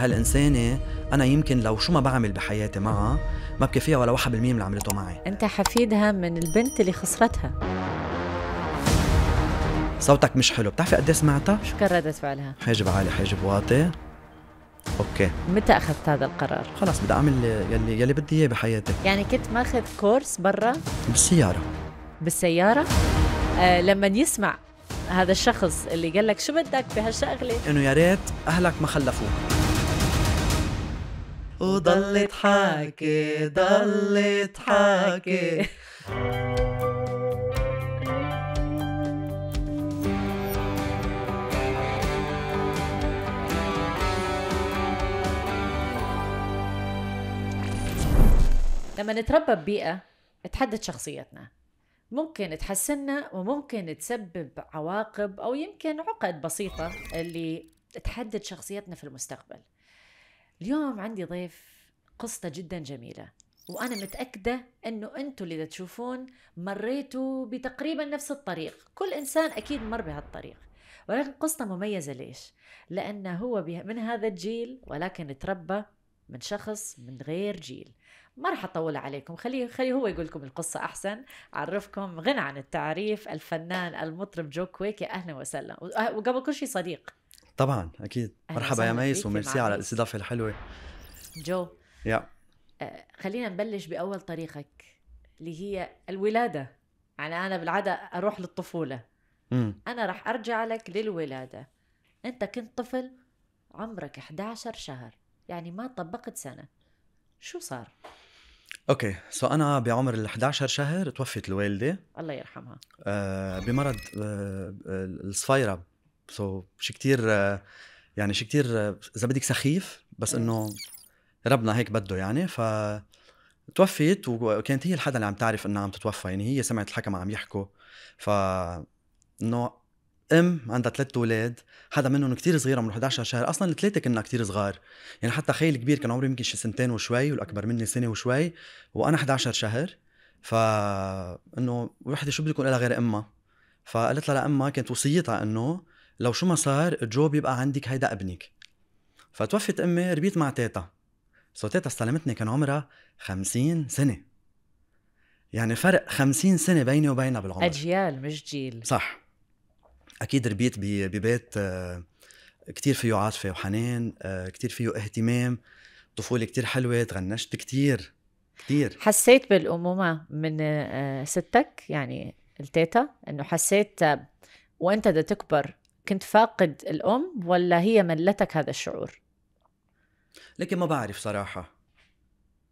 هالإنسانة أنا يمكن لو شو ما بعمل بحياتي معها ما بكفيها فيها ولا 1% من اللي عملته معي أنت حفيدها من البنت اللي خسرتها صوتك مش حلو بتعرفي قد سمعتها؟ شو كان ردة فعلها؟ حاجب عالي حاجب واطي اوكي متى اخذت هذا القرار؟ خلص بدي اعمل يلي يلي بدي اياه بحياتي يعني كنت ماخذ كورس برا؟ بالسيارة بالسيارة؟ آه لما يسمع هذا الشخص اللي قال لك شو بدك بهالشغله؟ انه يا ريت اهلك ما خلفوك وضلت حاكي ضلت حاكي لما نتربى ببيئة تحدد شخصيتنا ممكن تحسننا وممكن تسبب عواقب أو يمكن عقد بسيطة اللي تحدد شخصيتنا في المستقبل اليوم عندي ضيف قصته جدا جميلة وأنا متأكدة أنه أنتم اللي تشوفون مريتوا بتقريبا نفس الطريق كل إنسان أكيد مر بهالطريق ولكن قصته مميزة ليش؟ لأنه هو من هذا الجيل ولكن تربى من شخص من غير جيل ما راح اطول عليكم خليه خليه هو يقول لكم القصه احسن عرفكم غنى عن التعريف الفنان المطرب جو كويكي اهلا وسهلا آه، وقبل كل شيء صديق طبعا اكيد مرحبا يا ميس وميرسي على الاستضافه الحلوه جو يا آه، خلينا نبلش باول طريقك اللي هي الولاده يعني انا بالعاده اروح للطفوله م. انا راح ارجع لك للولاده انت كنت طفل عمرك 11 شهر يعني ما طبقت سنه شو صار اوكي سو انا بعمر ال 11 شهر توفت الوالده الله يرحمها آه بمرض آه, آه، الصفيره سو so, شيء كثير يعني شيء كثير اذا بدك سخيف بس انه ربنا هيك بده يعني ف توفيت وكانت هي الحدا اللي عم تعرف انها عم تتوفى يعني هي سمعت الحكم عم يحكوا ف انه ام عندها ثلاث اولاد حدا منهم كثير صغير عمره 11 شهر اصلا الثلاثه كنا كثير صغار يعني حتى خيي الكبير كان عمره يمكن شي سنتين وشوي والاكبر مني سنه وشوي وانا 11 شهر ف انه وحده شو بدي يكون لها غير امها فقالت لها لامها كانت وصيتها انه لو شو ما صار جو بيبقى عندك هيدا ابنك فتوفت امي ربيت مع تيتا سو تيتا استلمتني كان عمرها 50 سنه يعني فرق 50 سنه بيني وبينها بالعمر اجيال مش جيل صح اكيد ربيت ببيت آه، كتير فيه عاطفه وحنان آه، كتير فيه اهتمام طفوله كتير حلوه تغنشت كتير كتير حسيت بالامومه من آه، ستك يعني التيتا انه حسيت وانت بدك تكبر كنت فاقد الأم ولا هي ملتك هذا الشعور؟ لكن ما بعرف صراحة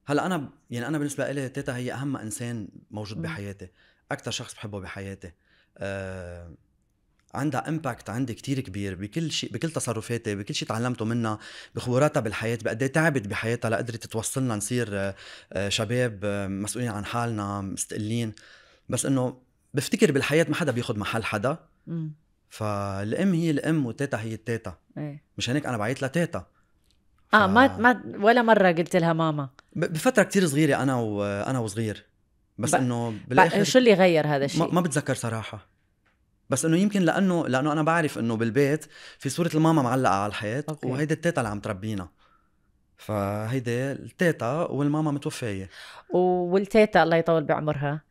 هلا أنا يعني أنا بالنسبة لي تيتا هي أهم إنسان موجود م. بحياتي أكثر شخص بحبه بحياتي أه عندها امباكت عندي كتير كبير بكل شيء بكل تصرفاتي بكل شيء تعلمته منها بخبراتها بالحياه بقد إيه تعبت بحياتها لقدرت توصلنا نصير آه، آه، شباب آه، مسؤولين عن حالنا مستقلين بس انه بفتكر بالحياه ما حدا بياخذ محل حدا فالام هي الام والتيتا هي التيتا ايه مش هيك انا بعيط لتيتا آه، ف... اه ما ما ولا مره قلت لها ماما بفتره كتير صغيره انا وانا وصغير بس ب... انه بالاخر شو اللي غير هذا الشيء؟ ما... ما بتذكر صراحه بس انه يمكن لانه لانه انا بعرف انه بالبيت في صوره الماما معلقه على الحيط وهيدي التيتا اللي عم تربينا فهيدي التيتا والماما متوفيه والتيتا الله يطول بعمرها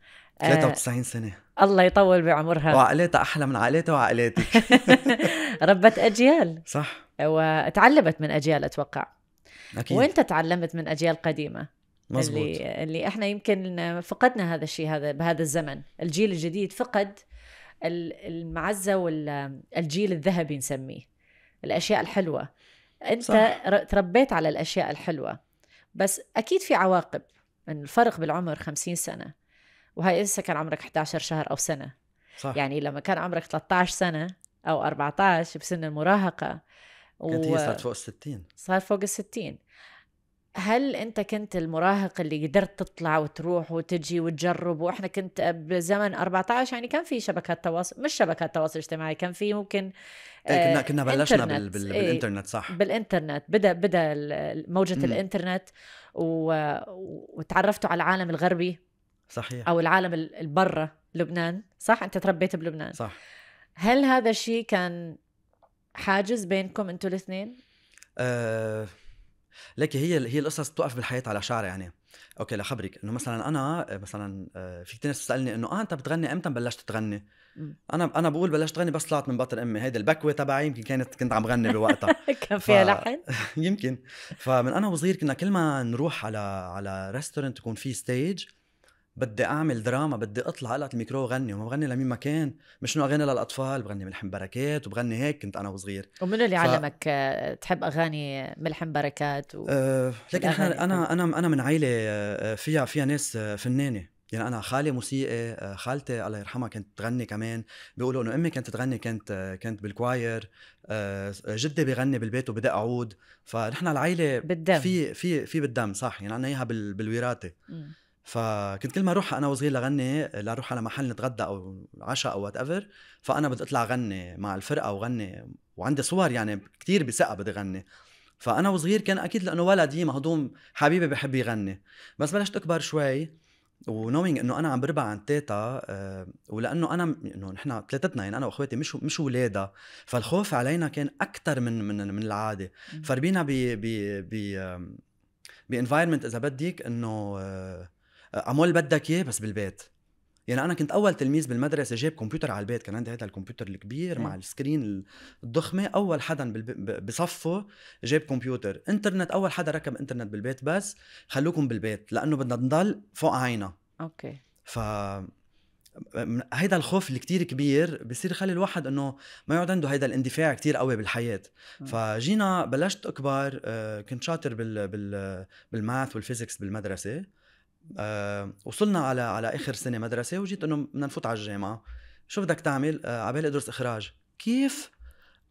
93 آه، سنه الله يطول بعمرها وعائلتها احلى من عائلتها وعائلتك ربت اجيال صح وتعلمت من اجيال اتوقع أكيد. وانت تعلمت من اجيال قديمه مزبوط. اللي اللي احنا يمكن فقدنا هذا الشيء هذا بهذا الزمن الجيل الجديد فقد المعزه والجيل الذهبي نسميه الاشياء الحلوه انت صح. تربيت على الاشياء الحلوه بس اكيد في عواقب الفرق بالعمر خمسين سنه وهي لسه كان عمرك 11 شهر او سنه صح. يعني لما كان عمرك 13 سنه او 14 بسن المراهقه كانت هي صارت فوق ال 60 صار فوق ال 60 هل انت كنت المراهق اللي قدرت تطلع وتروح وتجي وتجرب واحنا كنت بزمن 14 يعني كان في شبكات تواصل مش شبكات تواصل اجتماعي كان في ممكن إيه، كنا آه، كنا بلشنا بال بال ايه بالانترنت صح بالانترنت بدا بدا موجه الانترنت و... وتعرفتوا على العالم الغربي صحيح او العالم اللي برا لبنان صح انت تربيت بلبنان صح هل هذا الشيء كان حاجز بينكم انتوا الاثنين أه... لك هي هي القصص بتوقف بالحياه على شعر يعني اوكي لخبرك انه مثلا انا آه، مثلا آه، في كثير ناس بتسالني انه اه انت بتغني امتى بلشت تغني؟ انا انا بقول بلشت غني بس طلعت من بطن امي هيدي البكوه تبعي يمكن كانت كنت عم غني بوقتها كان فيها ف... لحن يمكن فمن انا وصغير كنا كل ما نروح على على ريستورنت يكون في ستيج بدي اعمل دراما بدي اطلع على الميكرو وغني وما بغني لمين ما كان مش انه اغاني للاطفال بغني ملحم بركات وبغني هيك كنت انا وصغير ومنو اللي ف... علمك آه، تحب اغاني ملحم بركات و... أه لكن احنا انا انا انا من عائله آه، فيها فيها ناس آه، فنانه يعني انا خالي موسيقي خالتي الله يرحمها كانت تغني كمان بيقولوا انه امي كانت تغني كانت كانت بالكواير جدي بيغني بالبيت وبدي عود فنحن العائله بالدم في في في بالدم صح يعني عندنا اياها بالوراثه فكنت كل ما اروح انا وصغير لغني لاروح على محل نتغدى او عشاء او وات ايفر فانا بدي اطلع غني مع الفرقه وغني وعندي صور يعني كثير بثقه بدي غني فانا وصغير كان اكيد لانه ولدي مهضوم حبيبي بحب يغني بس بلشت اكبر شوي ونوينج انه انا عم بربع عن تيتا آه، ولانه انا انه نحن ثلاثتنا يعني انا واخواتي مش مش ولادها فالخوف علينا كان اكثر من من من العاده فربينا ب ب ب بانفايرمنت اذا بدك انه آه، امول بدك اياه بس بالبيت يعني انا كنت اول تلميذ بالمدرسه جاب كمبيوتر على البيت كان عندي هذا الكمبيوتر الكبير مع السكرين الضخمه اول حدا بصفه جاب كمبيوتر انترنت اول حدا ركب انترنت بالبيت بس خلوكم بالبيت لانه بدنا نضل فوق عينا اوكي ف هيدا الخوف اللي كتير كبير بصير يخلي الواحد انه ما يقعد عنده هيدا الاندفاع كتير قوي بالحياه فجينا بلشت اكبر آه، كنت شاطر بال بال بالماث والفيزيكس بالمدرسه آه وصلنا على على اخر سنه مدرسه وجيت انه بدنا نفوت على الجامعه شو بدك تعمل آه عبالي ادرس اخراج كيف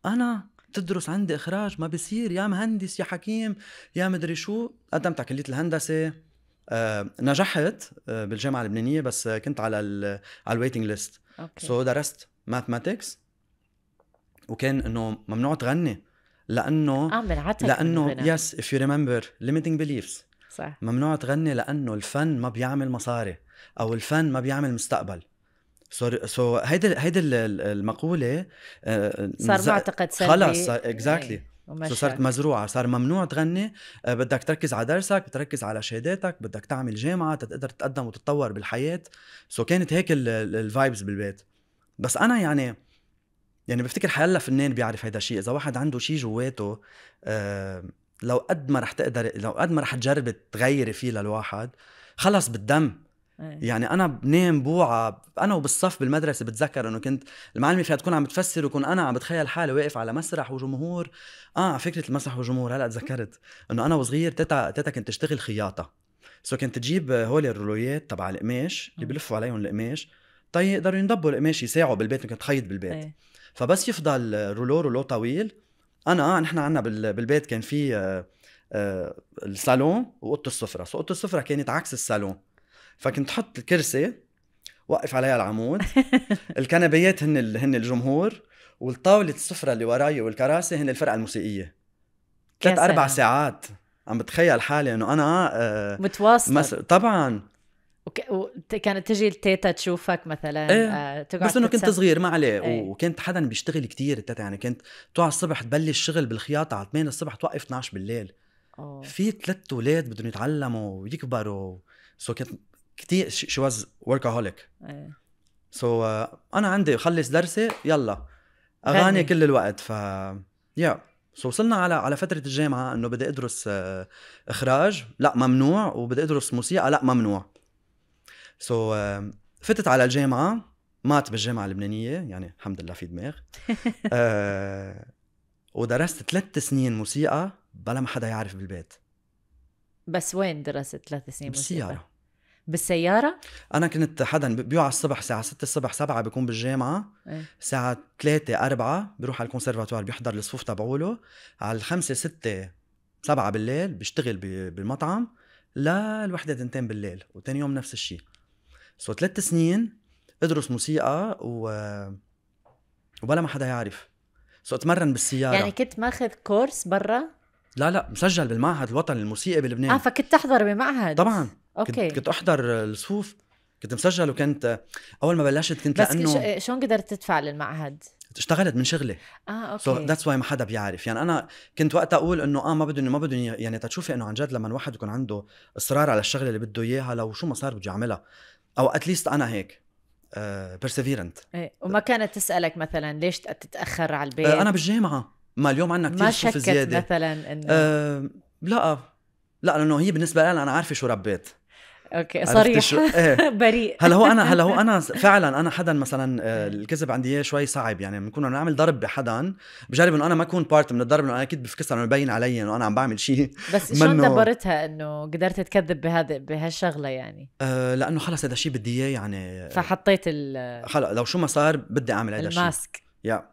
انا تدرس عندي اخراج ما بصير يا مهندس يا حكيم يا مدري شو قدمت على كليه الهندسه آه نجحت آه بالجامعه اللبنانيه بس كنت على على الويتنج ليست سو درست ماثماتكس وكان انه ممنوع تغني لانه اه لانه يس اف يو ريمبر ليميتنج بليفز صح ممنوع تغني لانه الفن ما بيعمل مصاري او الفن ما بيعمل مستقبل سو سو هيدي هيدي المقوله آه، صار معتقد سلبي خلص اكزاكتلي سو صارت مزروعه صار ممنوع تغني آه، بدك تركز على درسك بتركز على شهاداتك بدك تعمل جامعه تقدر تتقدم وتتطور بالحياه سو كانت هيك الفايبز بالبيت بس انا يعني يعني بفتكر حيلا فنان بيعرف هيدا الشيء اذا واحد عنده شيء جواته آه لو قد ما رح تقدر لو قد ما رح تجربي تغيري فيه للواحد خلص بالدم إيه. يعني انا بنام بوعى انا وبالصف بالمدرسه بتذكر انه كنت المعلمه فيها تكون عم تفسر وكون انا عم بتخيل حالي واقف على مسرح وجمهور اه على فكره المسرح وجمهور هلا تذكرت انه انا وصغير تيتا تيتا كنت تشتغل خياطه سو كنت تجيب هول الرولويات تبع القماش اللي إيه. بلفوا عليهم القماش طيب يقدروا ينضبوا القماش يساعوا بالبيت كنت تخيط بالبيت إيه. فبس يفضل رولو رولو طويل انا آه، نحن عندنا بالبيت كان في آه، آه، الصالون واوضه السفره سو اوضه السفره كانت عكس الصالون فكنت حط الكرسي وقف عليها العمود الكنبيات هن هن الجمهور والطاولة السفرة اللي وراي والكراسي هن الفرقة الموسيقية ثلاث أربع ساعات عم بتخيل حالي انه انا آه متواصل مس... طبعا كانت تجي التيتا تشوفك مثلا ايه. آه، تقعد بس انه كنت صغير ما عليه ايه. وكنت حدا بيشتغل كتير التيتا يعني كنت تقعد الصبح تبلش شغل بالخياطه على 8 الصبح توقف 12 بالليل أوه. في ثلاث اولاد بدهم يتعلموا ويكبروا سو كنت كثير شي واز وركاهوليك سو انا عندي خلص درسي يلا اغاني غني. كل الوقت ف يا yeah. سو so وصلنا على على فتره الجامعه انه بدي ادرس آه، اخراج لا ممنوع وبدي ادرس موسيقى لا ممنوع سو so, um, فتت على الجامعه مات بالجامعه اللبنانيه يعني الحمد لله في دماغ آه، ودرست ثلاث سنين موسيقى بلا ما حدا يعرف بالبيت بس وين درست ثلاث سنين موسيقى؟ بالسيارة بالسيارة؟ أنا كنت حدا بيوعى الصبح الساعة 6 الصبح 7 بكون بالجامعة إيه. الساعة ايه؟ 3 4 بروح على الكونسرفاتوار بيحضر الصفوف تبعوله على الخمسة 6 7 بالليل بشتغل بالمطعم للوحدة تنتين بالليل وتاني يوم نفس الشيء سو ثلاث سنين ادرس موسيقى و وبلا ما حدا يعرف سو اتمرن بالسياره يعني كنت ماخذ كورس برا؟ لا لا مسجل بالمعهد الوطني الموسيقي بلبنان اه فكنت تحضر بمعهد طبعا اوكي كنت, كنت احضر الصفوف كنت مسجل وكنت اول ما بلشت كنت بس لانه شلون قدرت تدفع للمعهد؟ اشتغلت من شغلي اه اوكي سو ذاتس واي ما حدا بيعرف يعني انا كنت وقتها اقول انه اه ما بدهم ما بدهم يعني تشوفي انه عن جد لما الواحد يكون عنده اصرار على الشغله اللي بده اياها لو شو ما صار بده يعملها او اتليست انا هيك بيرسيفيرنت آه، ايه وما كانت تسالك مثلا ليش تتاخر على البيت آه، انا بالجامعه ما اليوم عندنا كثير شوف زياده ما شكت مثلا انه uh, لا لا لانه هي بالنسبه لي انا عارفه شو ربيت اوكي صريح إيه. بريء هلا هو انا هلا هو انا فعلا انا حدا مثلا آه، الكذب عندي اياه شوي صعب يعني بنكون عم نعمل ضرب بحدا بجرب انه انا ما اكون بارت من الضرب لانه انا اكيد بفكسر انه مبين علي انه انا عم بعمل شيء بس شلون دبرتها انه قدرت تكذب بهذا بهالشغله يعني؟ أه لانه خلص هذا الشيء بدي اياه يعني آه، فحطيت ال خلص لو شو ما صار بدي اعمل هذا الشيء الماسك يا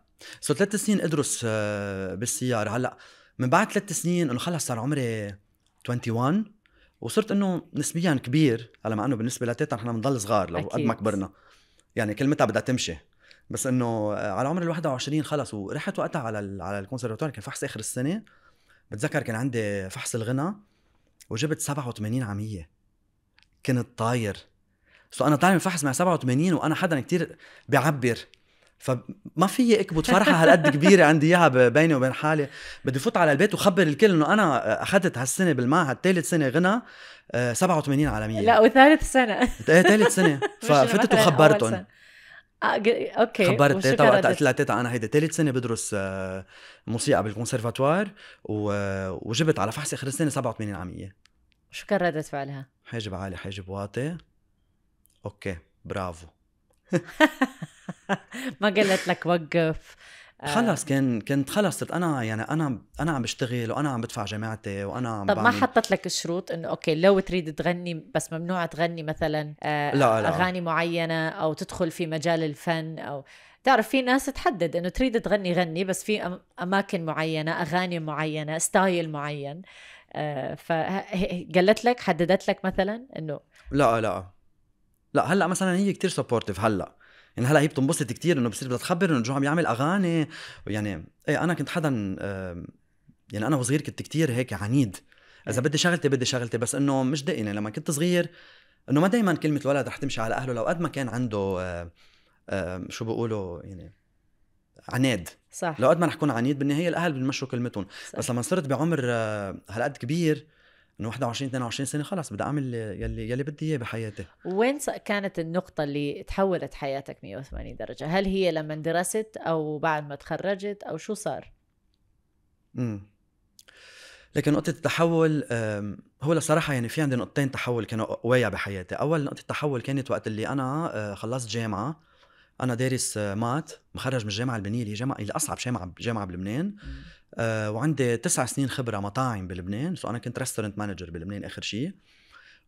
سو ثلاث سنين ادرس آه، بالسياره هلا من بعد ثلاث سنين انه خلص صار عمري 21 وصرت انه نسبيا كبير على ما انه بالنسبه لتيتا نحن بنضل صغار لو قد ما كبرنا يعني كلمتها بدها تمشي بس انه آه، على عمر ال 21 خلص ورحت وقتها على على الكونسرفتوار كان فحص اخر السنه بتذكر كان عندي فحص الغنى وجبت 87 عمية كنت طاير سو انا طالع من فحص مع 87 وانا حدا كتير بعبر فما في اكبت فرحه هالقد كبيره عندي اياها بيني وبين حالي بدي فوت على البيت وخبر الكل انه انا اخذت هالسنه بالمعهد ثالث سنه غنى 87 آه، عالميه لا وثالث سنه ايه ثالث سنه ففتت وخبرتهم آه، اوكي خبرت تيتا وقتها قلت لها تيتا انا هيدا ثالث سنه بدرس آه، موسيقى بالكونسرفاتوار وجبت على فحص اخر السنه 87 عاميه شو كان ردة فعلها؟ حاجب عالي حاجب واطي اوكي برافو ما قالت لك وقف خلص آه. كان كنت خلص صرت انا يعني انا انا عم بشتغل وانا عم بدفع جامعتي وانا عم طب بعمل... ما حطت لك شروط انه اوكي لو تريد تغني بس ممنوع تغني مثلا آه، لا لا. اغاني معينه او تدخل في مجال الفن او تعرف في ناس تحدد انه تريد تغني غني بس في اماكن معينه اغاني معينه ستايل معين آه، فقلت فقالت لك حددت لك مثلا انه لا لا لا هلا مثلا هي كتير سبورتيف هلا يعني هلا هي بتنبسط كثير انه بصير بدها تخبر انه جو عم يعمل اغاني يعني ايه انا كنت حدا يعني انا وصغير كنت كثير هيك عنيد اذا بدي شغلتي بدي شغلتي بس انه مش دقيقة يعني لما كنت صغير انه ما دائما كلمه الولد رح تمشي على اهله لو قد ما كان عنده شو بيقولوا يعني عناد صح لو قد ما رح اكون عنيد بالنهايه الاهل بنمشوا كلمتهم صح. بس لما صرت بعمر آه، هالقد كبير من 21 22 سنه خلص بدي اعمل يلي يلي بدي اياه بحياتي وين كانت النقطه اللي تحولت حياتك 180 درجه هل هي لما درست او بعد ما تخرجت او شو صار امم لكن نقطة التحول هو صراحة يعني في عندي نقطتين تحول كانوا واقع بحياتي، أول نقطة تحول كانت وقت اللي أنا آه، خلصت جامعة انا دارس مات مخرج من الجامعه اللبنانيه اللي جامعه اللي اصعب جامعه جامعه بلبنان آه وعندي تسع سنين خبره مطاعم بلبنان سو انا كنت ريستورنت مانجر بلبنان اخر شيء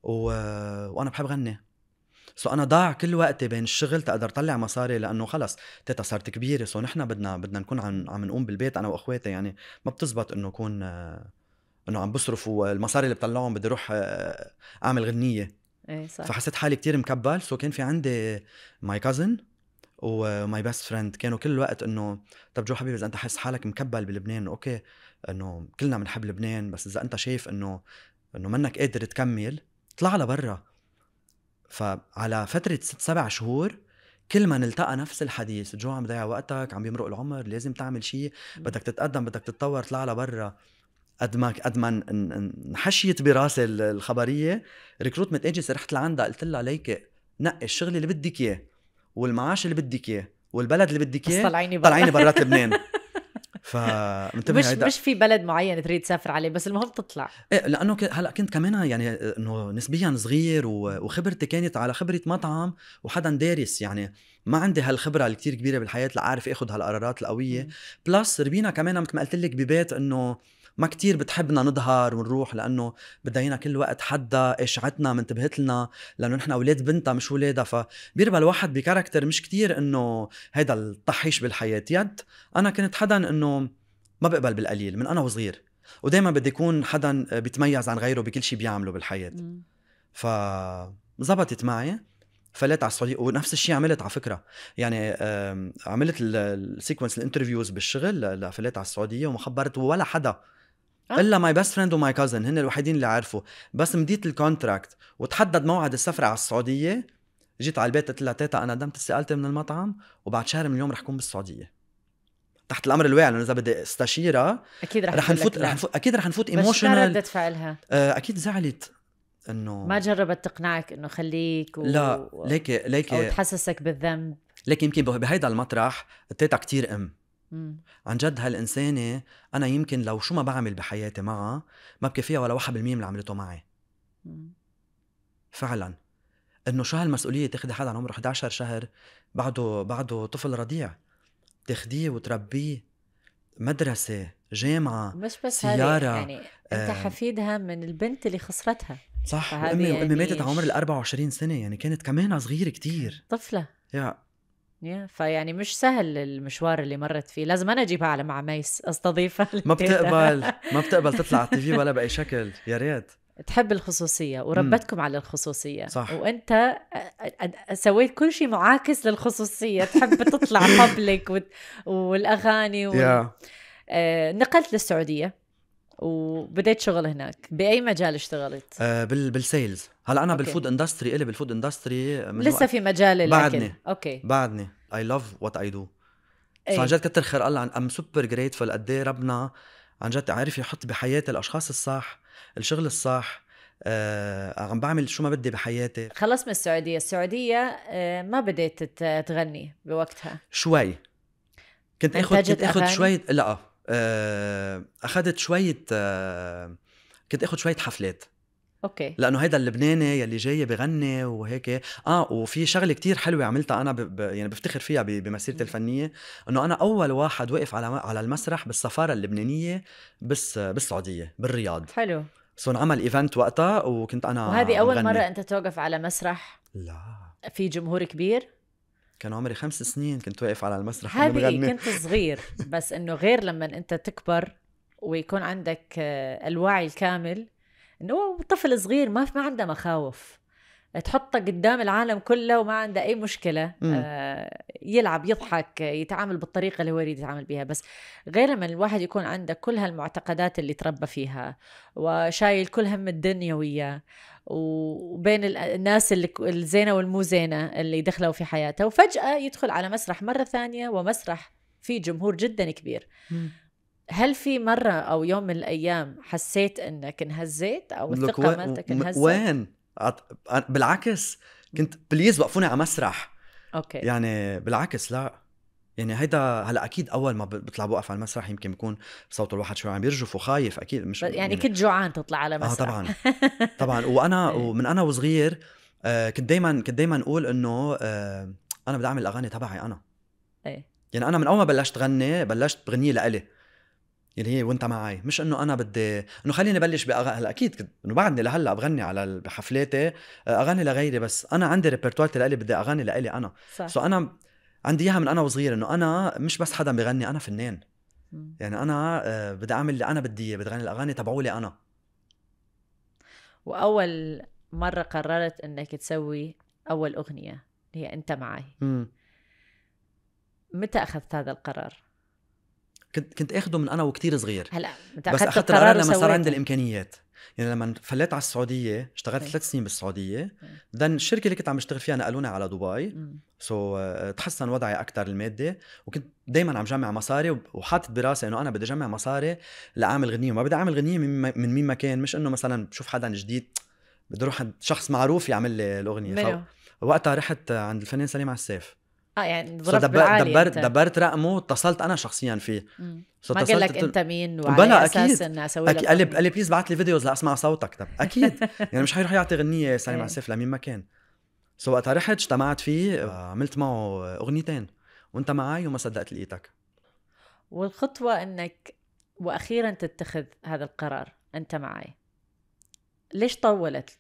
و... وانا بحب غني سو انا ضاع كل وقتي بين الشغل تقدر طلع مصاري لانه خلص تيتا صارت كبيره سو نحن بدنا بدنا نكون عم عم نقوم بالبيت انا واخواتي يعني ما بتزبط انه اكون انه عم بصرف والمصاري اللي بطلعهم بدي اروح آه، اعمل غنيه ايه صح فحسيت حالي كتير مكبل سو كان في عندي ماي كازن وماي بيست فريند كانوا كل الوقت انه طب جو حبيبي اذا انت حاسس حالك مكبل بلبنان اوكي انه كلنا بنحب لبنان بس اذا انت شايف انه انه منك قادر تكمل اطلع لبرا فعلى فترة ست سبع شهور كل ما نلتقى نفس الحديث جو عم ضيع وقتك عم بيمرق العمر لازم تعمل شيء بدك تتقدم بدك تتطور طلع لبرا قد ما قد ما انحشيت براسي الخبريه ريكروتمنت ايجنسي رحت لعندها قلت لها ليك نقي الشغل اللي بدك اياه والمعاش اللي بدك اياه والبلد اللي بدك اياه طلعيني برا طلعيني برات لبنان ف مش هيدا. مش في بلد معين تريد تسافر عليه بس المهم تطلع ايه لانه ك... هلا كنت كمان يعني آه، انه نسبيا صغير و... وخبرتي كانت على خبره مطعم وحدا دارس يعني ما عندي هالخبره الكتير كبيره بالحياه لعارف اخذ هالقرارات القويه بلس ربينا كمان مثل ما قلت لك ببيت انه ما كتير بتحبنا نظهر ونروح لانه بدها كل وقت حدا اشعتنا منتبهت لنا لانه نحن اولاد بنتها مش اولادها فبيربى الواحد بكاركتر مش كتير انه هيدا الطحيش بالحياه يد انا كنت حدا انه ما بقبل بالقليل من انا وصغير ودائما بدي يكون حدا بيتميز عن غيره بكل شيء بيعمله بالحياه ف زبطت معي فلت على السعودية ونفس الشيء عملت على فكره يعني عملت السيكونس الانترفيوز بالشغل لفليت على السعوديه وما خبرت ولا حدا آه. الا ماي بيست فريند وماي كازن هن الوحيدين اللي عرفوا بس مديت الكونتراكت وتحدد موعد السفره على السعوديه جيت على البيت قلت لها تيتا انا دمت استقالتي من المطعم وبعد شهر من اليوم رح كون بالسعوديه تحت الامر الواعي لانه اذا بدي استشيرها اكيد رح, رح نفوت رح نفوت اكيد رح نفوت ايموشنال بس ردة فعلها؟ آه، اكيد زعلت انه ما جربت تقنعك انه خليك و... لا ليكي ليكي او تحسسك بالذنب لكن يمكن بهيدا المطرح تيتا كتير ام عن جد هالإنسانة أنا يمكن لو شو ما بعمل بحياتي معها ما بكفيها ولا واحد من اللي عملته معي فعلا انه شو هالمسؤوليه تاخدي حدا عن عمره 11 شهر بعده بعده طفل رضيع تاخديه وتربيه مدرسه جامعه مش بس سياره يعني انت آه. حفيدها من البنت اللي خسرتها صح أمي يعني... وامي ماتت على عمر ال 24 سنه يعني كانت كمان صغيره كتير طفله يا yeah. فيعني مش سهل المشوار اللي مرت فيه لازم انا اجيبها على معميس استضيفها ما بتقبل ما بتقبل تطلع على التي في ولا باي شكل يا ريت تحب الخصوصية وربتكم على الخصوصية صح وانت سويت كل شيء معاكس للخصوصية تحب تطلع بابليك والاغاني و... yeah. آه نقلت للسعودية وبديت شغل هناك باي مجال اشتغلت آه بال بالسيلز هلا انا أوكي. بالفود اندستري الي بالفود اندستري لسه في مجال الاكل بعدني اوكي بعدني اي لاف وات اي دو فعن جد كتر خير الله ام سوبر جريتفول قد ايه ربنا عن جد عارف يحط بحياتي الاشخاص الصح الشغل الصح آه عم بعمل شو ما بدي بحياتي خلص من السعوديه السعوديه آه ما بديت تغني بوقتها شوي كنت اخذ كنت اخذ شوي لا آه، اخذت شويه آه، كنت اخذ شويه حفلات اوكي لانه هيدا اللبناني يلي جاي بغني وهيك اه وفي شغله كتير حلوه عملتها انا ب... يعني بفتخر فيها ب... بمسيرتي الفنيه انه انا اول واحد وقف على على المسرح بالسفاره اللبنانيه بس بالسعوديه بالرياض حلو سون عمل ايفنت وقتها وكنت انا وهذه اول مره انت توقف على مسرح لا في جمهور كبير كان عمري خمس سنين كنت واقف على المسرح هذه كنت صغير بس انه غير لما انت تكبر ويكون عندك آه، الوعي الكامل انه طفل صغير ما ما عنده مخاوف تحطه قدام العالم كله وما عنده اي مشكله آه، يلعب يضحك يتعامل بالطريقه اللي هو يريد يتعامل بها بس غير لما الواحد يكون عنده كل هالمعتقدات اللي تربى فيها وشايل كل هم الدنيا وياه وبين الناس الزينة والمو زينة اللي دخلوا في حياتها وفجأة يدخل على مسرح مرة ثانية ومسرح فيه جمهور جدا كبير هل في مرة أو يوم من الأيام حسيت أنك انهزيت أو الثقة مالتك انهزت؟ وين؟ بالعكس كنت بليز وقفوني على مسرح اوكي يعني بالعكس لا يعني هيدا هلا اكيد اول ما بطلع بوقف على المسرح يمكن بكون صوت الواحد شوي عم يرجف وخايف اكيد مش يعني, يعني كنت جوعان تطلع على آه، مسرح اه طبعا طبعا وانا إيه. ومن انا وصغير آه، كنت دائما كنت دائما اقول انه آه، انا بدي اعمل الاغاني تبعي انا ايه يعني انا من اول ما بلشت غني بلشت بغنيه لإلي اللي هي وانت معي مش انه انا بدي انه خليني بلش باغاني هلا اكيد انه بعدني لهلا بغني على بحفلاتي اغاني لغيري بس انا عندي ريبرتوار لإلي بدي اغاني لإلي انا صح سو انا عندي اياها من انا وصغير انه انا مش بس حدا بغني انا فنان يعني انا آه، بدي اعمل اللي انا بدي اياه بدي اغني الاغاني تبعولي انا واول مره قررت انك تسوي اول اغنيه اللي هي انت معي م. متى اخذت هذا القرار كنت كنت اخده من انا وكتير صغير هلا بس اخذت القرار لما صار عندي الامكانيات يعني لما فليت على السعوديه اشتغلت إيه. ثلاث سنين بالسعوديه ذن إيه. الشركه اللي كنت عم بشتغل فيها نقلوني على دبي سو so, uh, تحسن وضعي اكثر المادي وكنت دائما عم جمع مصاري وحاطط براسي انه انا بدي جمع مصاري لاعمل غنيه ما بدي اعمل غنيه من مين ما كان مش انه مثلا بشوف حدا جديد بدي اروح عند شخص معروف يعمل لي الاغنيه وقتها رحت عند الفنان سليم عساف اه يعني ضربت دبر يعني دبرت دبرت رقمه اتصلت انا شخصيا فيه so ما قال لك انت مين وعلى اساس اني اسوي لك قال لي قال لي بليز بعت لي فيديوز لاسمع صوتك طب اكيد يعني مش حيروح يعطي غنيه سالم عسيف لمين ما كان سو وقتها رحت اجتمعت فيه آه، عملت معه اغنيتين وانت معي وما صدقت لقيتك والخطوه انك واخيرا تتخذ هذا القرار انت معي ليش طولت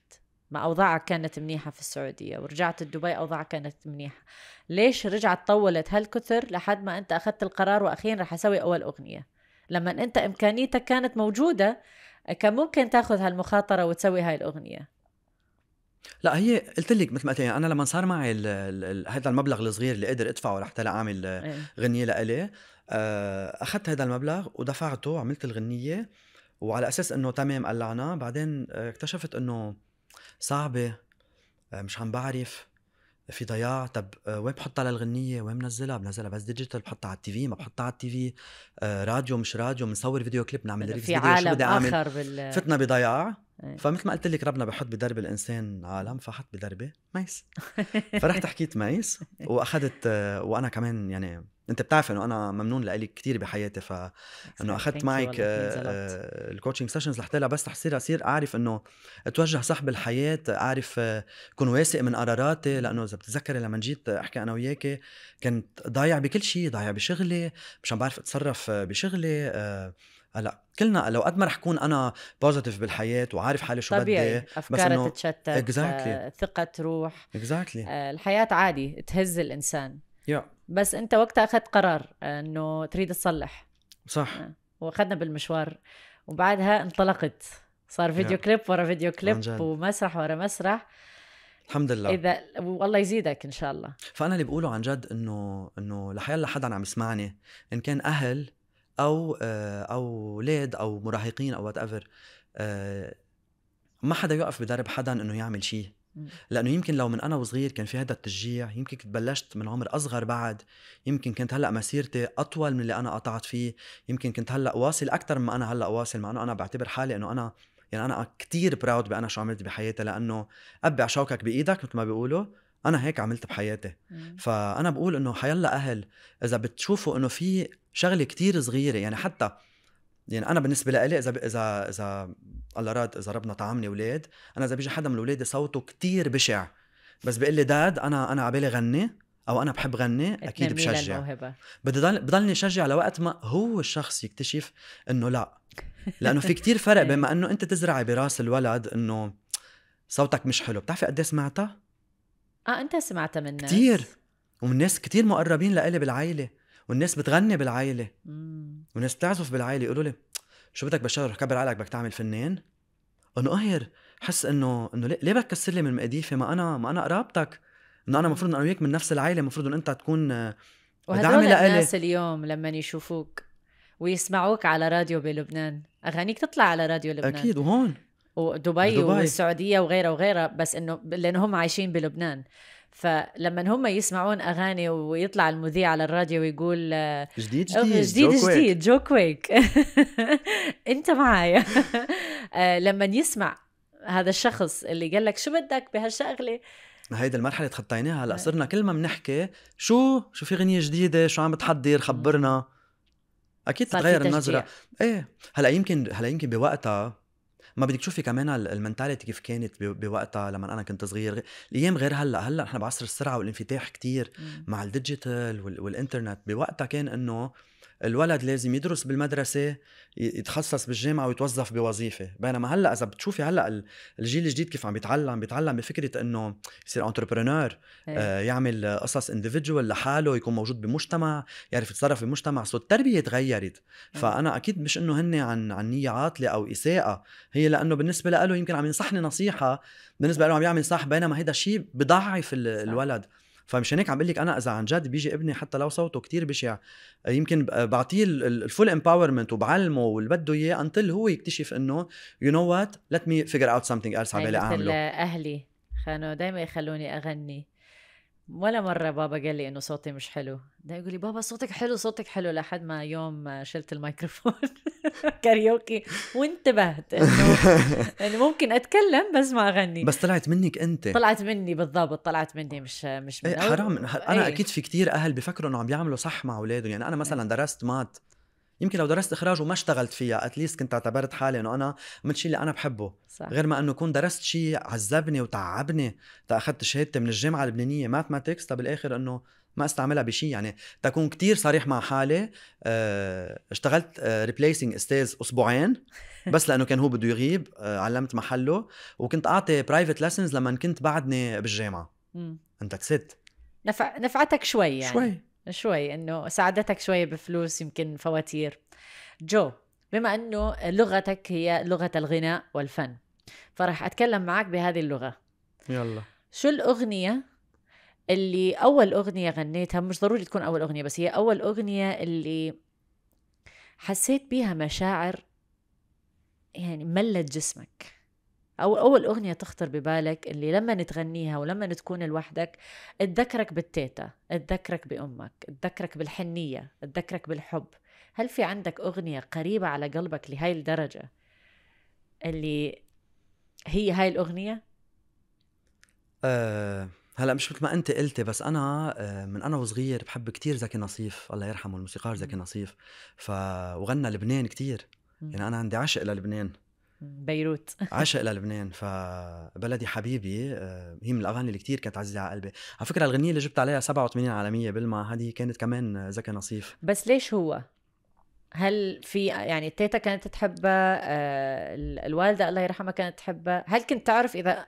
ما أوضاعها كانت منيحة في السعودية ورجعت لدبي أوضاعها كانت منيحة ليش رجعت طولت هالكثر لحد ما أنت أخذت القرار وأخيرا رح أسوي أول أغنية لما أنت إمكانيتك كانت موجودة كان ممكن تاخذ هالمخاطرة وتسوي هاي الأغنية لا هي قلت لك مثل ما قلت انا لما صار معي هذا المبلغ الصغير اللي قدر ادفعه لحتى اعمل إيه. غنيه لإلي آه، اخذت هذا المبلغ ودفعته وعملت الغنيه وعلى اساس انه تمام قلعنا بعدين آه، اكتشفت انه صعبه آه، مش عم بعرف في ضياع طب آه، وين بحطها للغنيه وين بنزلها بنزلها بس ديجيتال بحطها على التي في ما بحطها على التي في آه، راديو مش راديو بنصور فيديو كليب نعمل ريفيز في عالم اخر بال... فتنا بضياع إيه. فمثل ما قلت لك ربنا بحط بدرب الانسان عالم فحط بدربه ميس فرحت حكيت ميس واخذت وانا كمان يعني انت بتعرف انه انا ممنون لك كثير بحياتي فانه اخذت معك الكوتشنج سيشنز لحتى لها بس تصير اصير اعرف انه اتوجه صح بالحياه اعرف آه، كون واثق من قراراتي لانه اذا بتتذكري لما جيت احكي انا وياكي كنت ضايع بكل شيء ضايع بشغلي مش عم بعرف اتصرف بشغلي آه، هلا كلنا لو قد ما رح كون انا بوزيتيف بالحياه وعارف حالي شو طبيعي. بدي بس إنه... تتشتت exactly. آه، ثقه تروح exactly. آه، الحياه عادي تهز الانسان yeah. بس انت وقتها اخذت قرار انه تريد تصلح صح آه، واخذنا بالمشوار وبعدها انطلقت صار فيديو yeah. كليب ورا فيديو كليب أنجل. ومسرح ورا مسرح الحمد لله اذا والله يزيدك ان شاء الله فانا اللي بقوله عن جد انه انه لحيلا حدا عم يسمعني ان كان اهل او آه، او اولاد او مراهقين او وات ايفر آه، ما حدا يوقف بدرب حدا انه يعمل شيء لانه يمكن لو من انا وصغير كان في هذا التشجيع يمكن كنت بلشت من عمر اصغر بعد يمكن كنت هلا مسيرتي اطول من اللي انا قطعت فيه يمكن كنت هلا واصل اكثر مما انا هلا واصل مع انه انا بعتبر حالي انه انا يعني انا كثير براود بانا شو عملت بحياتي لانه ابع شوكك بايدك مثل ما بيقولوا انا هيك عملت بحياتي فانا بقول انه حيلا اهل اذا بتشوفوا انه في شغله كتير صغيره يعني حتى يعني انا بالنسبه لي اذا اذا اذا الله راد اذا ربنا طعمني اولاد انا اذا بيجي حدا من اولادي صوته كتير بشع بس بيقول لي داد انا انا عبالي غني او انا بحب غني اكيد بشجع بدي بدل بضلني اشجع لوقت ما هو الشخص يكتشف انه لا لانه في كتير فرق بين ما إيه. انه انت تزرعي براس الولد انه صوتك مش حلو بتعرفي قد إيه سمعتها اه انت سمعتها من ناس كثير ومن ناس كثير مقربين لإلي بالعائله والناس بتغني بالعائله والناس بتعزف بالعائله يقولوا لي شو بدك بشار رح كبر عقلك بدك تعمل فنان انه قهر حس انه انه ليه بدك تكسر لي من مقاديفي ما انا ما انا قرابتك انه انا المفروض انه انا وياك من نفس العائله المفروض انه انت تكون آه، وهدول الناس اليوم لما يشوفوك ويسمعوك على راديو بلبنان اغانيك تطلع على راديو لبنان اكيد وهون ودبي دبي. والسعوديه وغيرها وغيرها بس انه لانه هم عايشين بلبنان فلما هم يسمعون اغاني ويطلع المذيع على الراديو ويقول جديد جديد جديد جو جديد جو كويك انت معايا آه، لما يسمع هذا الشخص اللي قال لك شو بدك بهالشغله هيدي المرحلة تخطيناها هلا آه. صرنا كل ما بنحكي شو شو في غنية جديدة شو عم تحضر خبرنا اكيد تتغير النظرة ايه هلا يمكن هلا يمكن بوقتها ما بدك تشوفي كمان المنتاليتي كيف كانت بوقتها لما انا كنت صغير الايام غير هلا هلا نحن بعصر السرعه والانفتاح كتير مع الديجيتال والانترنت بوقتها كان انه الولد لازم يدرس بالمدرسه يتخصص بالجامعه ويتوظف بوظيفه بينما هلا اذا بتشوفي هلا الجيل الجديد كيف عم بيتعلم بيتعلم بفكره انه يصير انتربرونور إيه. آه يعمل قصص انديفيدجوال لحاله يكون موجود بمجتمع يعرف يتصرف بمجتمع سو التربيه تغيرت إيه. فانا اكيد مش انه هن عن عن نيه عاطله او اساءه هي لانه بالنسبه له يمكن عم ينصحني نصيحه بالنسبه له عم يعمل صح بينما هيدا الشيء بضعف الولد فمشان هيك عم بقول لك انا اذا عن جد بيجي ابني حتى لو صوته كتير بشع يمكن بعطيه الفول امباورمنت وبعلمه واللي بده اياه انتل هو يكتشف انه يو نو وات ليت مي فيجر اوت سمثينج ايلس على بالي اعمله اهلي كانوا دائما يخلوني اغني ولا مرة بابا قال لي إنه صوتي مش حلو ده يقول لي بابا صوتك حلو صوتك حلو لحد ما يوم شلت الميكروفون كاريوكي وانتبهت إنه إنه ممكن أتكلم بس ما أغني بس طلعت منك أنت طلعت مني بالضبط طلعت مني مش مش من إيه حرام أنا إيه. أكيد في كتير أهل بفكروا إنه عم يعملوا صح مع أولادهم يعني أنا إيه. مثلا درست مات يمكن لو درست اخراج وما اشتغلت فيها اتليست كنت اعتبرت حالي انه انا عملت شيء اللي انا بحبه صح. غير ما انه كون درست شيء عذبني وتعبني اخذت شهادتي من الجامعه اللبنانيه ماثماتكس بالاخر انه ما استعملها بشيء يعني تكون كتير صريح مع حالي آه، اشتغلت ريبليسنج آه، استاذ اسبوعين بس لانه كان هو بده يغيب آه، علمت محله وكنت اعطي برايفت ليسنز لما كنت بعدني بالجامعه انت ست نفع... نفعتك شوي يعني شوي شوي انه ساعدتك شوي بفلوس يمكن فواتير جو بما انه لغتك هي لغه الغناء والفن فراح اتكلم معك بهذه اللغه يلا شو الاغنيه اللي اول اغنيه غنيتها مش ضروري تكون اول اغنيه بس هي اول اغنيه اللي حسيت بيها مشاعر يعني ملت جسمك او اول اغنيه تخطر ببالك اللي لما تغنيها ولما تكون لوحدك تذكرك بالتيتا تذكرك بامك تذكرك بالحنيه تذكرك بالحب هل في عندك اغنيه قريبه على قلبك لهاي الدرجه اللي هي هاي الاغنيه أه هلا مش مثل ما انت قلتي بس انا آه، من انا وصغير بحب كتير زكي نصيف الله يرحمه الموسيقار زكي نصيف ف وغنى لبنان كتير يعني انا عندي عشق للبنان بيروت عاشق للبنان فبلدي حبيبي آه، هي من الاغاني اللي كتير كانت عزيزه على قلبي على فكره الاغنيه اللي جبت عليها 87 عالميه بالمعهد هي كانت كمان زكا نصيف بس ليش هو هل في يعني تيتا كانت تحبها آه، الوالده الله يرحمها كانت تحبها هل كنت تعرف اذا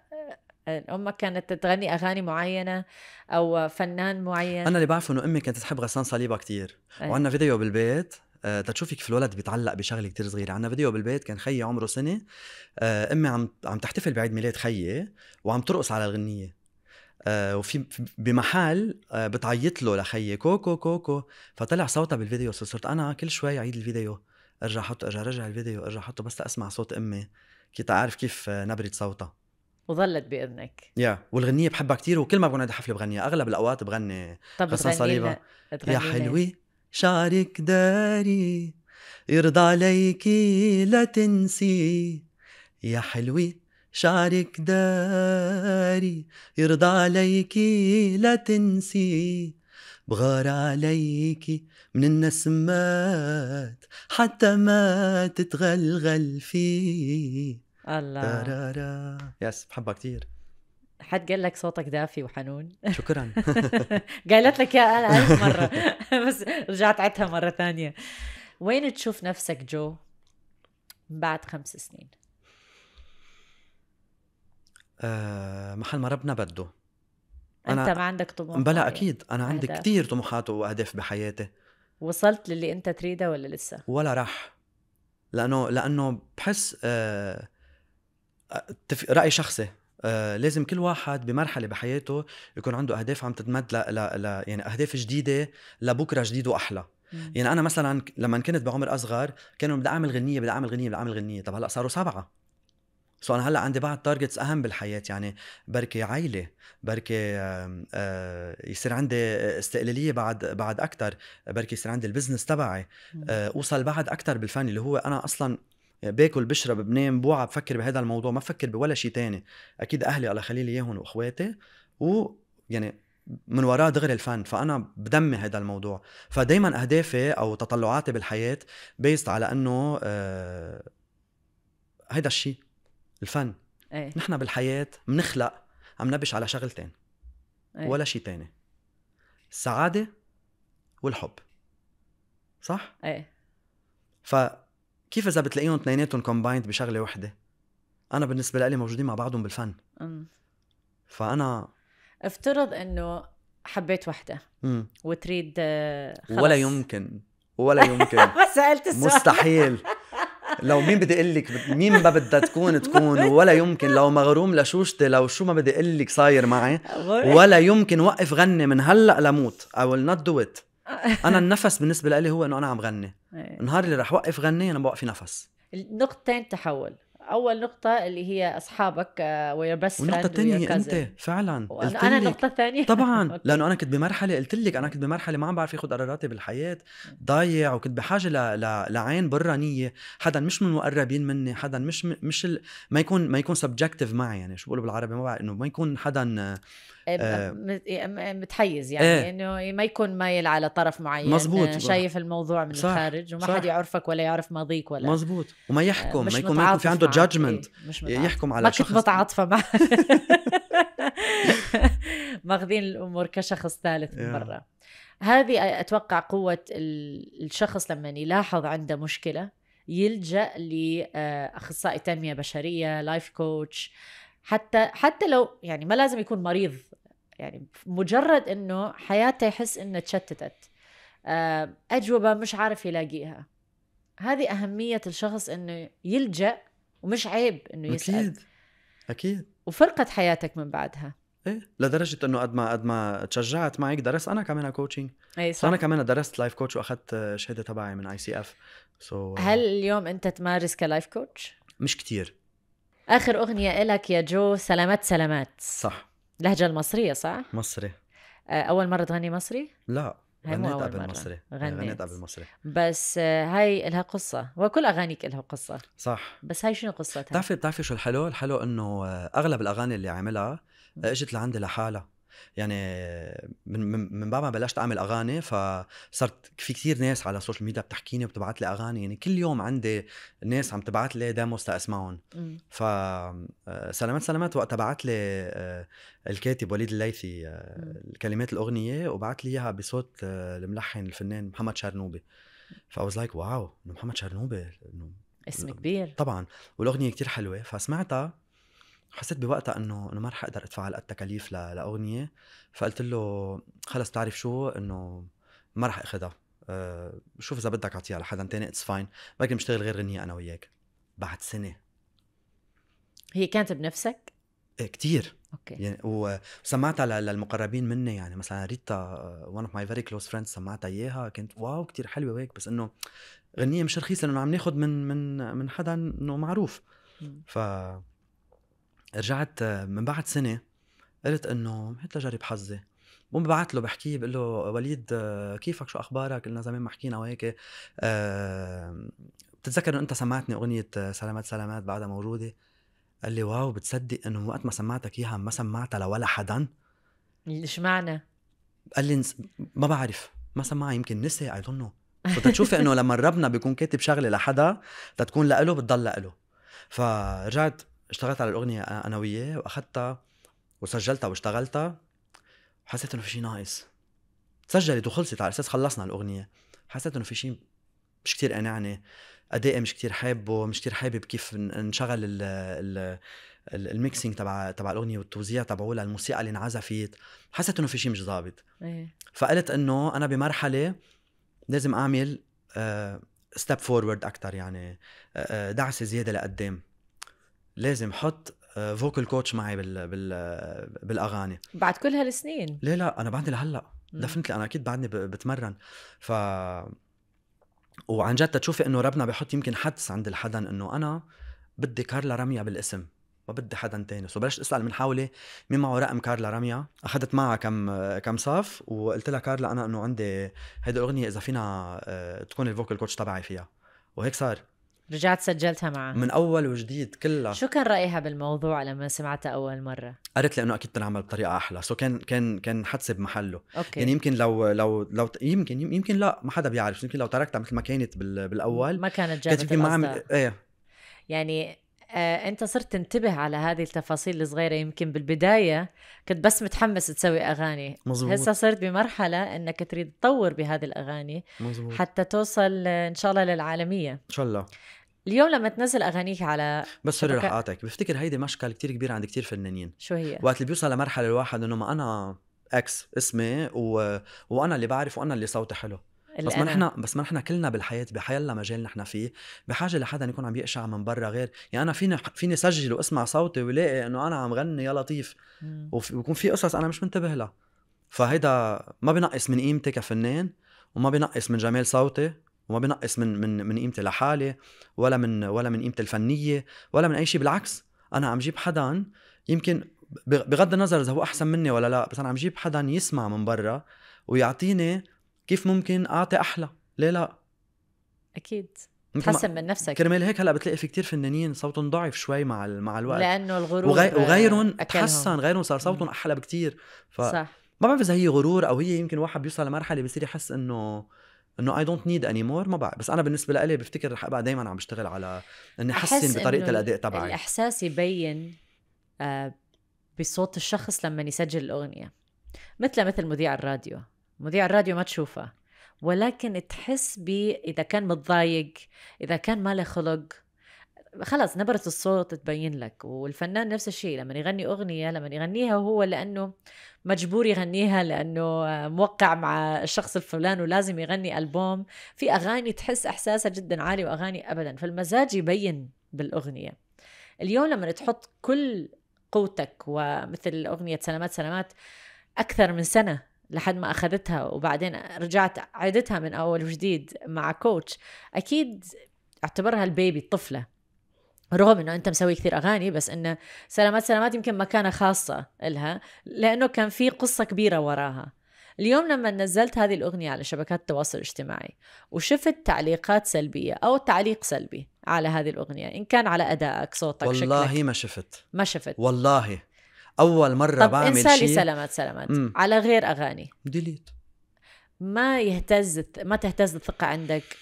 آه، امك كانت تغني اغاني معينه او فنان معين انا اللي بعرفه انه امي كانت تحب غسان صليبه كتير أيه. وعندنا فيديو بالبيت آه تتشوفي كيف الولد بيتعلق بشغله كتير صغيره عندنا فيديو بالبيت كان خيي عمره سنه آه امي عم عم تحتفل بعيد ميلاد خيي وعم ترقص على الغنيه آه وفي بمحل آه بتعيط له لخيي كوكو كوكو فطلع صوتها بالفيديو صرت انا كل شوي اعيد الفيديو ارجع احطه ارجع رجع الفيديو ارجع احطه بس اسمع صوت امي كي تعرف كيف آه، نبره صوتها وظلت باذنك يا yeah. والغنيه بحبها كتير وكل ما بكون عندي حفله بغنيها اغلب الاوقات بغني طب بتغني يا حلوه شعرك داري يرضى عليكي لا تنسي يا حلوة شعرك داري يرضى عليكي لا تنسي بغار عليكي من النسمات حتى ما تتغلغل فيه الله يس بحبها كتير حد قال لك صوتك دافي وحنون شكرا قالت لك يا انا ألف مرة بس رجعت عدتها مرة ثانية وين تشوف نفسك جو بعد خمس سنين أه محل ما ربنا بده أنا انت ما عندك طموح بلا اكيد انا عندي كثير طموحات واهداف بحياتي وصلت للي انت تريده ولا لسه ولا راح لانه لانه بحس أه... آه، راي شخصي آه، لازم كل واحد بمرحله بحياته يكون عنده اهداف عم تتمد ل... يعني اهداف جديده لبكره جديد واحلى يعني انا مثلا لما كنت بعمر اصغر كانوا بدي اعمل غنيه بدي اعمل غنيه بدي اعمل غنيه طب هلا صاروا سبعه سو انا هلا عندي بعض تارجتس اهم بالحياه يعني بركي عائله بركي آه، يصير عندي استقلاليه بعد بعد اكثر بركي يصير عندي البزنس تبعي آه، اوصل بعد اكثر بالفن اللي هو انا اصلا باكل بشرب بنام بوعى بفكر بهذا الموضوع ما بفكر بولا شيء تاني اكيد اهلي الله يخلي لي اياهم واخواتي و يعني من وراه دغري الفن فانا بدمي هذا الموضوع فدايما اهدافي او تطلعاتي بالحياه بيست على انه آه الشيء الفن ايه. نحن بالحياه بنخلق عم نبش على شغلتين ايه. ولا شيء تاني السعاده والحب صح؟ ايه ف كيف اذا بتلاقيهم اثنيناتهم كومبايند بشغله وحده انا بالنسبه لي موجودين مع بعضهم بالفن م. فانا افترض انه حبيت وحده مم. وتريد آه، خلص. ولا يمكن ولا يمكن سالت السؤال مستحيل لو مين بدي اقول لك مين ما بدها تكون تكون ولا يمكن لو مغروم لشوشتي لو شو ما بدي اقول لك صاير معي ولا يمكن وقف غني من هلا لموت I will not do it انا النفس بالنسبه لي هو انه انا عم غني إيه. النهار اللي رح وقف غني انا بوقف نفس نقطتين تحول اول نقطة اللي هي اصحابك وير بس النقطة الثانية هي انت فعلا انا النقطة الثانية طبعا لانه انا كنت بمرحلة قلت لك انا كنت بمرحلة ما عم بعرف اخذ قراراتي بالحياة ضايع وكنت بحاجة ل... ل... لعين برانية حدا مش من مقربين مني حدا مش م... مش ال... ما يكون ما يكون سبجكتيف معي يعني شو بقولوا بالعربي ما بعرف انه ما يكون حدا آه. إيه، متحيز يعني إيه. انه ما يكون مايل على طرف معين آه، مزبوط شايف الموضوع من صح. الخارج وما حد يعرفك ولا يعرف ماضيك ولا مزبوط وما آه، يحكم ما يكون ما يكون في عنده جادجمنت إيه. يحكم على ما شخص ما كنت متعاطفه مع ماخذين الامور كشخص ثالث yeah. مره هذه اتوقع قوه الشخص لما يلاحظ عنده مشكله يلجا لاخصائي تنميه بشريه لايف كوتش حتى حتى لو يعني ما لازم يكون مريض يعني مجرد انه حياته يحس انه تشتتت آه، اجوبه مش عارف يلاقيها هذه اهميه الشخص انه يلجا ومش عيب انه يسال اكيد اكيد وفرقت حياتك من بعدها ايه لدرجه انه قد ما قد ما تشجعت معك درست انا كمان كوتشنج اي صح انا كمان درست لايف كوتش واخذت شهاده تبعي من اي سي اف سو هل اليوم انت تمارس كلايف كوتش؟ مش كتير اخر اغنيه إلك يا جو سلامات سلامات صح اللهجه المصريه صح مصري آه، اول مره تغني مصري لا غنيت قبل مصري غنيت. غنيت قبل مصري بس آه، هاي لها قصة وكل أغانيك لها قصة صح بس هاي شنو قصتها؟ بتعرفي بتعرفي شو الحلو؟ الحلو إنه آه، أغلب الأغاني اللي عملها اجت لعندي لحالها يعني من من بعد ما بلشت اعمل اغاني فصرت في كثير ناس على السوشيال ميديا بتحكيني وبتبعت لي اغاني يعني كل يوم عندي ناس عم تبعت لي ديموز تاسمعهم ف آه، سلامات سلامات وقتها بعت لي آه، الكاتب وليد الليثي آه، كلمات الاغنيه وبعت لي اياها بصوت الملحن الفنان محمد شرنوبي فا واز لايك واو محمد شرنوبي اسم كبير طبعا والاغنيه كتير حلوه فسمعتها حسيت بوقتها انه انه ما رح اقدر ادفع هالقد التكاليف لاغنيه فقلت له خلص بتعرف شو انه ما رح اخذها أه شوف اذا بدك اعطيها لحدا تاني اتس فاين بلكي بشتغل غير غنية انا وياك بعد سنه هي كانت بنفسك؟ ايه كثير اوكي يعني وسمعتها للمقربين مني يعني مثلا ريتا ون اوف ماي فيري كلوز فريندز سمعتها اياها كنت واو كثير حلوه وهيك بس انه غنيه مش رخيصه لانه عم ناخذ من من من حدا انه معروف ف رجعت آه، من بعد سنه قلت انه حتى لجرب حظي بقوم ببعت له بحكيه بقول له وليد آه، كيفك شو اخبارك قلنا زمان ما حكينا وهيك أه بتتذكر انه انت سمعتني اغنيه آه، سلامات سلامات بعدها موجوده قال لي واو بتصدق انه وقت ما سمعتك اياها ما سمعتها لولا حدا ايش معنى قال لي ما بعرف ما سمعها يمكن نسي اي دونت نو فتشوفي انه لما ربنا بيكون كاتب شغله لحدا تتكون لإله بتضل لإله فرجعت اشتغلت على الاغنيه انا وياه واخذتها وسجلتها واشتغلتها وحسيت انه في شيء ناقص سجلت وخلصت على اساس خلصنا الاغنيه حسيت انه في شيء مش كتير قانعني ادائي مش كتير حابه مش كتير حابب كيف انشغل ال ال الميكسينج تبع تبع الاغنيه والتوزيع تبعه للموسيقى اللي انعزفت حسيت انه في شيء مش ظابط ايه. فقلت انه انا بمرحله لازم اعمل ستيب فورورد اكثر يعني آه، آه، دعسه زياده لقدام لازم حط فوكال آه، كوتش معي بال بال آه، بالاغاني بعد كل هالسنين ليه لا انا بعدني لهلا دفنتلي انا اكيد بعدني بتمرن ف وعن جد تشوفي انه ربنا بحط يمكن حدس عند الحدا انه انا بدي كارلا رميا بالاسم ما بدي حدا تاني سو بلشت اسال من حولي مين معه رقم كارلا رميا اخذت معها كم آه، كم صف وقلت لها كارلا انا انه عندي هيدي الاغنيه اذا فينا تكون الفوكال كوتش تبعي فيها وهيك صار رجعت سجلتها معها من اول وجديد كلها شو كان رايها بالموضوع لما سمعتها اول مره قالت لي انه اكيد بتنعمل بطريقه احلى سو كان كان كان حتسب بمحله أوكي. يعني يمكن لو لو لو يمكن يمكن لا ما حدا بيعرف يمكن لو تركتها مثل ما كانت بالاول ما كانت جابت كانت يمكن ما عم... ايه يعني آه، انت صرت تنتبه على هذه التفاصيل الصغيره يمكن بالبدايه كنت بس متحمس تسوي اغاني هسه صرت بمرحله انك تريد تطور بهذه الاغاني مزبوط. حتى توصل آه، ان شاء الله للعالميه ان شاء الله اليوم لما تنزل اغانيك على بس سوري رح اقاطعك بفتكر هيدي مشكله كتير كبيره عند كتير فنانين شو هي وقت اللي بيوصل لمرحله الواحد انه ما انا اكس اسمي و... وانا اللي بعرف وانا اللي صوتي حلو بس ما نحن بس ما نحن كلنا بالحياه بحيلا مجال نحن فيه بحاجه لحدا يكون عم يقشع من برا غير يعني انا فيني فيني سجل واسمع صوتي ولاقي انه انا عم غني يا لطيف ويكون في قصص انا مش منتبه لها فهيدا ما بنقص من قيمتي كفنان وما بنقص من جمال صوتي وما بنقص من من من قيمتي لحالي ولا من ولا من قيمتي الفنيه ولا من اي شيء بالعكس انا عم جيب حدا يمكن بغض النظر اذا هو احسن مني ولا لا بس انا عم جيب حدا يسمع من برا ويعطيني كيف ممكن اعطي احلى ليه لا اكيد تحسن من نفسك كرمال هيك هلا بتلاقي في كتير فنانين صوتهم ضعف شوي مع مع الوقت لانه الغرور وغي... وغيرهم تحسن غيرهم صار صوتهم احلى بكتير ف صح ما بعرف اذا هي غرور او هي يمكن واحد بيوصل لمرحله بيصير يحس انه انه اي دونت نيد اني مور ما بعرف بس انا بالنسبه لي بفتكر رح ابقى دائما عم بشتغل على اني احسن بطريقه الاداء تبعي الاحساس يبين آه، بصوت الشخص لما يسجل الاغنيه مثل مثل مذيع الراديو مذيع الراديو ما تشوفه ولكن تحس بي اذا كان متضايق اذا كان ما له خلق خلص نبرة الصوت تبين لك والفنان نفس الشيء لما يغني أغنية لما يغنيها هو لأنه مجبور يغنيها لأنه موقع مع الشخص الفلان ولازم يغني ألبوم في أغاني تحس إحساسها جدا عالي وأغاني أبدا فالمزاج يبين بالأغنية اليوم لما تحط كل قوتك ومثل أغنية سلامات سلامات أكثر من سنة لحد ما اخذتها وبعدين رجعت عدتها من اول وجديد مع كوتش اكيد اعتبرها البيبي الطفله رغم انه انت مسوي كثير اغاني بس انه سلامات سلامات يمكن مكانه خاصه لها لانه كان في قصه كبيره وراها اليوم لما نزلت هذه الاغنيه على شبكات التواصل الاجتماعي وشفت تعليقات سلبيه او تعليق سلبي على هذه الاغنيه ان كان على ادائك صوتك والله شكلك. ما شفت ما شفت والله اول مره طب بعمل شيء انسالي سلامات سلامات مم. على غير اغاني ديليت ما يهتز ما تهتز الثقه عندك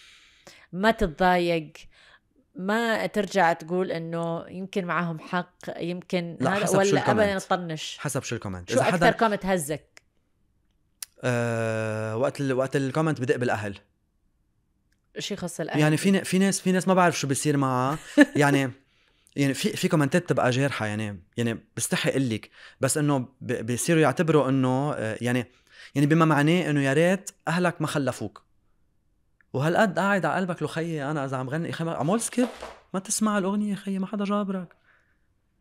ما تتضايق ما ترجع تقول انه يمكن معاهم حق يمكن لا هذا حسب ولا ابدا تطنش حسب شو الكومنت شو اذا اكثر حدا... كومنت هزك أه وقت ال... وقت الكومنت بدق بالاهل شو يخص الاهل يعني في في ناس في ناس ما بعرف شو بيصير معها يعني يعني في في كومنتات بتبقى جارحه يعني يعني بستحي اقول لك بس انه بيصيروا يعتبروا انه آه، يعني يعني بما معناه انه يا ريت اهلك ما خلفوك وهالقد قاعد على قلبك لخيي انا اذا عم غني خي عمول سكيب ما تسمع الاغنيه خيي ما حدا جابرك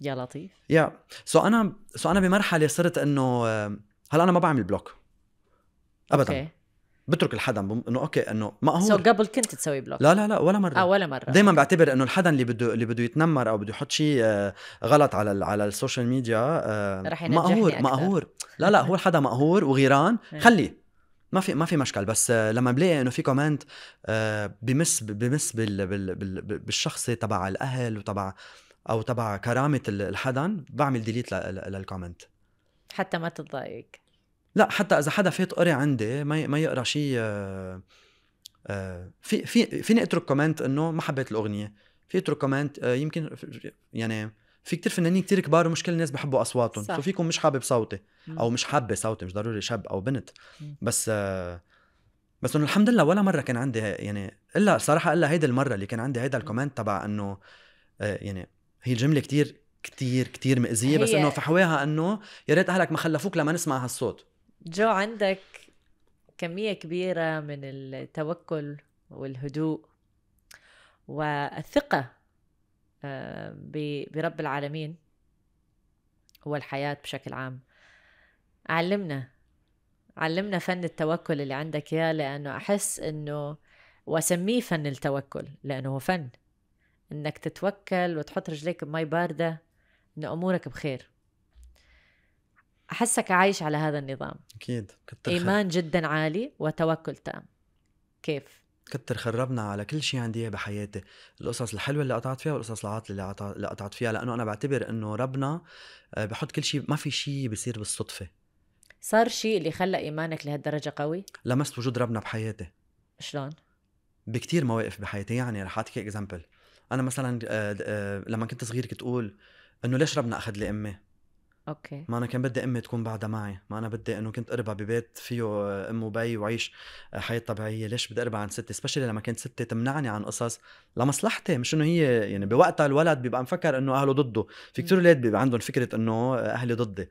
يا لطيف يا سو انا سو انا بمرحله صرت انه آه، هلا انا ما بعمل بلوك ابدا okay. بترك الحدا بم... انه اوكي انه مقهور سو قبل كنت تسوي بلوك لا لا لا ولا مره اه ولا مره دائما بعتبر انه الحدا اللي بده اللي بده يتنمر او بده يحط شيء آه، غلط على ال... على السوشيال ميديا آه، رح مقهور مقهور لا لا هو الحدا مقهور وغيران إيه. خليه ما في ما في مشكل بس آه، لما بلاقي انه في كومنت بمس بمس بال... بال... بال... بالشخصي تبع الاهل وتبع او تبع كرامه الحدا بعمل ديليت للكومنت حتى ما تتضايق لا حتى اذا حدا فات قري عندي ما ما يقرا شيء آه، آه، في في فيني اترك كومنت انه ما حبيت الاغنيه في اترك كومنت آه، يمكن يعني في كتير فنانين كتير كبار ومش كل الناس بحبوا اصواتهم صح. ففيكم مش حابب صوتي او مش حابه صوتي مش ضروري شاب او بنت بس بس انه الحمد لله ولا مره كان عندي يعني الا صراحه الا هيدي المره اللي كان عندي هيدا الكومنت تبع انه يعني هي الجمله كتير كتير كتير مأذية بس انه فحواها انه يا ريت اهلك ما خلفوك لما نسمع هالصوت جو عندك كمية كبيرة من التوكل والهدوء والثقة آه، برب العالمين والحياة بشكل عام علمنا علمنا فن التوكل اللي عندك يا لأنه أحس أنه وأسميه فن التوكل لأنه هو فن إنك تتوكل وتحط رجليك بمي باردة إنه أمورك بخير احسك عايش على هذا النظام اكيد كتر ايمان خير. جدا عالي وتوكل تام كيف كتر خربنا على كل شيء عندي اياه بحياتي القصص الحلوه اللي قطعت فيها والقصص العاطله اللي قطعت فيها لانه انا بعتبر انه ربنا آه، بحط كل شيء ما في شيء بيصير بالصدفه صار شيء اللي خلى ايمانك لهالدرجه قوي لمست وجود ربنا بحياتي شلون بكتير مواقف بحياتي يعني رح اعطيك اكزامبل انا مثلا آه، آه، لما كنت صغير كنت اقول انه ليش ربنا اخذ لي امي اوكي ما انا كان بدي امي تكون بعدها معي ما انا بدي انه كنت اربع ببيت فيه آه، ام وبي وعيش آه، حياه طبيعيه ليش بدي اربع عن ستي سبيشلي لما كانت ستي تمنعني عن قصص لمصلحتي مش انه هي يعني بوقتها الولد بيبقى مفكر انه اهله ضده في كثير اولاد بيبقى عندهم فكره انه اهلي ضدي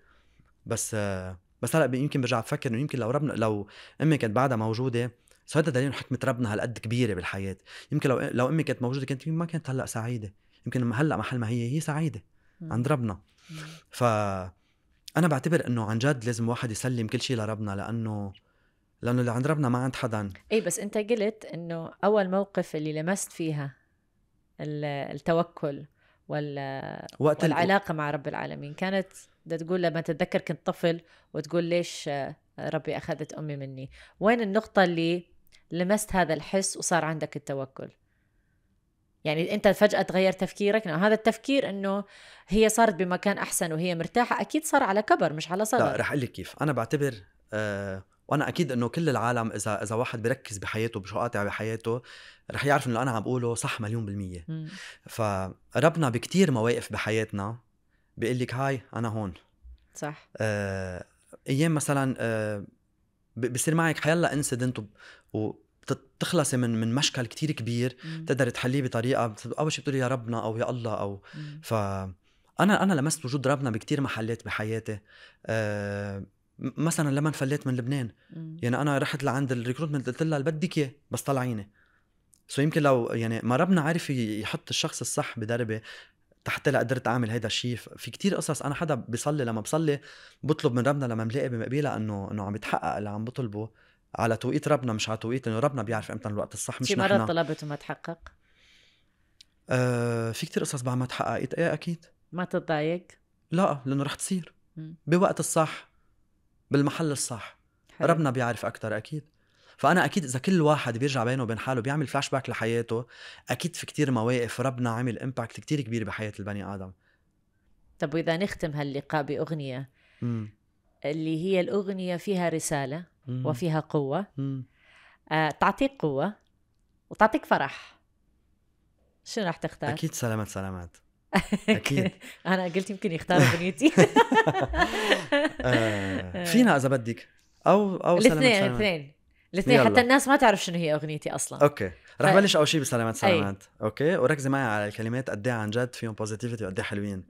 بس آه، بس هلا يمكن برجع بفكر انه يمكن لو ربنا لو امي كانت بعدها موجوده هذا دليل حكمه ربنا هالقد كبيره بالحياه يمكن لو لو امي كانت موجوده كانت ما كانت هلا سعيده يمكن هلا محل ما هي هي سعيده عند ربنا ف انا بعتبر انه عن جد لازم واحد يسلم كل شيء لربنا لانه لانه اللي عند ربنا ما عند حدا اي بس انت قلت انه اول موقف اللي لمست فيها التوكل وال وقت والعلاقه مع رب العالمين كانت بدها تقول لما تتذكر كنت طفل وتقول ليش ربي اخذت امي مني وين النقطه اللي لمست هذا الحس وصار عندك التوكل يعني انت فجاه تغير تفكيرك انه نعم، هذا التفكير انه هي صارت بمكان احسن وهي مرتاحه اكيد صار على كبر مش على صغر لا رح اقول لك كيف انا بعتبر آه وانا اكيد انه كل العالم اذا اذا واحد بركز بحياته بشو قاطع بحياته رح يعرف انه انا عم بقوله صح مليون بالمية م. فربنا بكتير مواقف بحياتنا بيقول لك هاي انا هون صح آه ايام مثلا آه بصير معك حيلا انسدنت و تخلصي من من مشكل كتير كبير بتقدري تحليه بطريقه اول شيء بتقولي يا ربنا او يا الله او ف انا انا لمست وجود ربنا بكتير محلات بحياتي أه مثلا لما انفليت من لبنان مم. يعني انا رحت لعند الريكروتمنت قلت لها بدك اياه بس طلعيني سو يمكن لو يعني ما ربنا عارف يحط الشخص الصح بدربي تحت لا قدرت اعمل هيدا الشيء في كتير قصص انا حدا بصلي لما بصلي بطلب من ربنا لما بلاقي بمقابله انه انه عم يتحقق اللي عم بطلبه على توقيت ربنا مش على توقيت لانه ربنا بيعرف امتى الوقت الصح مش نحن مرة طلبت وما تحقق؟ آه في كتير قصص بعد ما تحققت إيه،, ايه اكيد ما تتضايق؟ لا لانه رح تصير م. بوقت الصح بالمحل الصح حلو. ربنا بيعرف اكثر اكيد فانا اكيد اذا كل واحد بيرجع بينه وبين حاله بيعمل فلاش باك لحياته اكيد في كتير مواقف ربنا عمل امباكت كتير كبير بحياه البني ادم طب واذا نختم هاللقاء باغنيه م. اللي هي الاغنيه فيها رساله وفيها قوة آه، تعطيك قوة وتعطيك فرح شو رح تختار؟ أكيد سلامات سلامات أكيد أنا قلت يمكن يختار بنيتي آه، فينا إذا بدك أو أو سلامات الاثنين الاثنين الاثنين حتى الناس ما تعرف شنو هي اغنيتي اصلا اوكي رح بلش اول شيء بسلامات سلامات اوكي وركزي معي على الكلمات قد إيه عن جد فيهم بوزيتيفيتي وقد إيه حلوين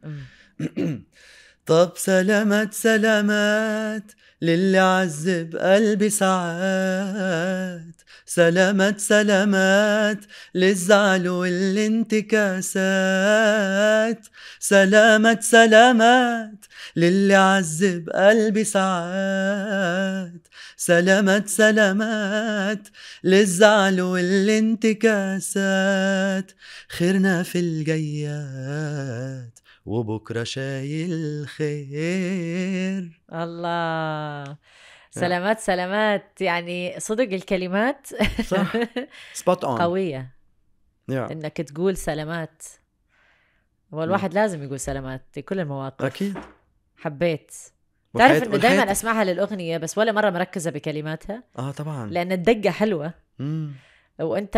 طب سلامات سلامات للي عذب قلبي ساعات سلامات سلامات للزعل والانتكاسات سلامات سلامات للي عذب قلبي ساعات سلامات سلامات للزعل والانتكاسات خيرنا في الجيات وبكره شايل خير الله آه. سلامات سلامات يعني صدق الكلمات صح سبوت اون قويه yeah. انك تقول سلامات والواحد yeah. لازم يقول سلامات في كل المواقف اكيد حبيت تعرف انه دائما اسمعها للاغنيه بس ولا مره مركزه بكلماتها اه طبعا لان الدقه حلوه امم وانت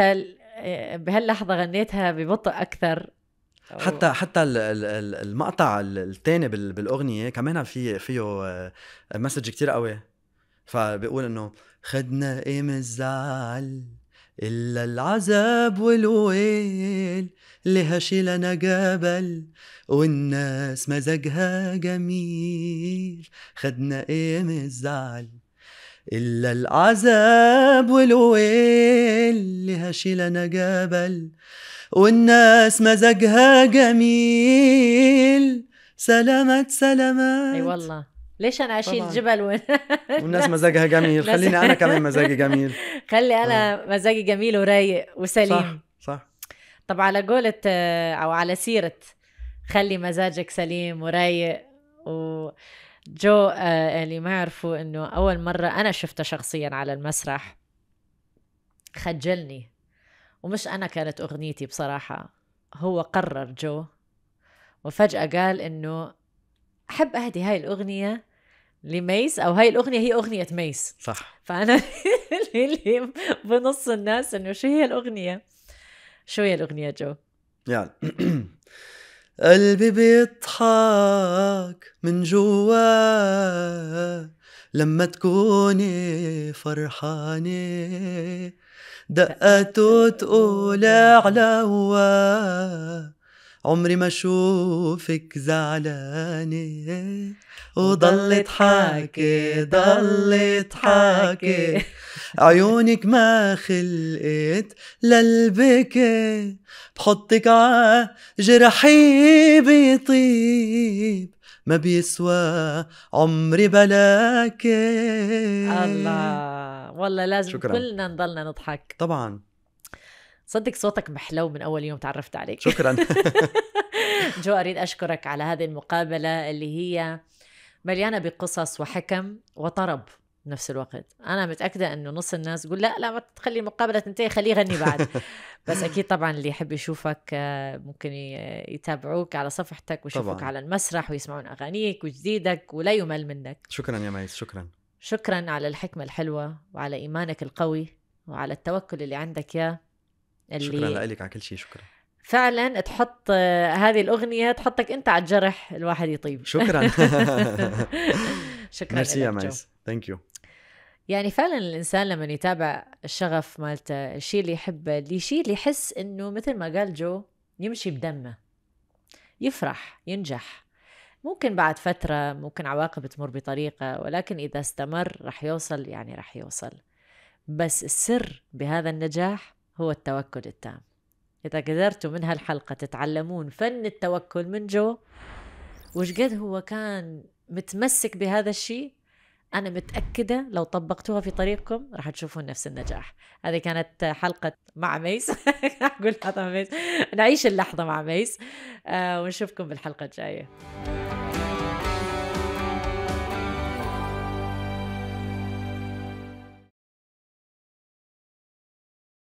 آه، بهاللحظه غنيتها ببطء اكثر حتى حتى المقطع الثاني بالاغنيه كمان في فيه مسج آه، كتير قوي فبيقول انه خدنا ايه من الزعل إلا العذاب والويل شي لنا جبل والناس مزاجها جميل خدنا ايه من الزعل إلا العذاب والويل شي لنا جبل والناس مزقها جميل سلامات سلامات اي والله ليش انا اشيل طبعاً. جبل وين والناس مزاجها جميل خليني انا كمان مزاجي جميل خلي انا آه. مزاجي جميل ورايق وسليم صح صح طب على قولة آه، او على سيرة خلي مزاجك سليم ورايق و جو آه، اللي ما يعرفوا انه اول مرة انا شفته شخصيا على المسرح خجلني ومش أنا كانت أغنيتي بصراحة هو قرر جو وفجأة قال إنه أحب أهدي هاي الأغنية لميس أو هاي الأغنية هي أغنية ميس صح فأنا اللي بنص الناس إنه شو هي الأغنية شو هي الأغنية جو يعني قلبي بيضحك من جوا لما تكوني فرحانة دقاتو تقول على هوا عمري ما اشوفك زعلانة وضلت حاكي ضلت حاكي عيونك ما خلقت للبكي بحطك ع جرحي بيطيب ما بيسوى عمري بلاكي الله والله لازم شكرا. كلنا نضلنا نضحك طبعا صدق صوتك محلو من اول يوم تعرفت عليك شكرا جو اريد اشكرك على هذه المقابله اللي هي مليانه بقصص وحكم وطرب بنفس الوقت انا متاكده انه نص الناس يقول لا لا ما تخلي المقابله تنتهي خليه يغني بعد بس اكيد طبعا اللي يحب يشوفك آه، ممكن يتابعوك على صفحتك ويشوفوك طبعاً. على المسرح ويسمعون اغانيك وجديدك ولا يمل منك شكرا يا ميس شكرا شكرا على الحكمة الحلوة وعلى إيمانك القوي وعلى التوكل اللي عندك يا اللي شكرا لك على كل شيء شكرا فعلا تحط هذه الأغنية تحطك أنت على الجرح الواحد يطيب شكرا شكرا ميرسي يا مايس ثانك يو يعني فعلا الانسان لما يتابع الشغف مالته الشيء اللي يحبه الشيء اللي يحس انه مثل ما قال جو يمشي بدمه يفرح ينجح ممكن بعد فترة ممكن عواقب تمر بطريقة ولكن إذا استمر رح يوصل يعني رح يوصل بس السر بهذا النجاح هو التوكل التام إذا قدرتوا من هالحلقة تتعلمون فن التوكل من جو وش قد هو كان متمسك بهذا الشيء أنا متأكدة لو طبقتوها في طريقكم راح تشوفون نفس النجاح هذه كانت حلقة مع ميس أقول حلقة مع ميس نعيش اللحظة مع ميس آه، ونشوفكم بالحلقة الجاية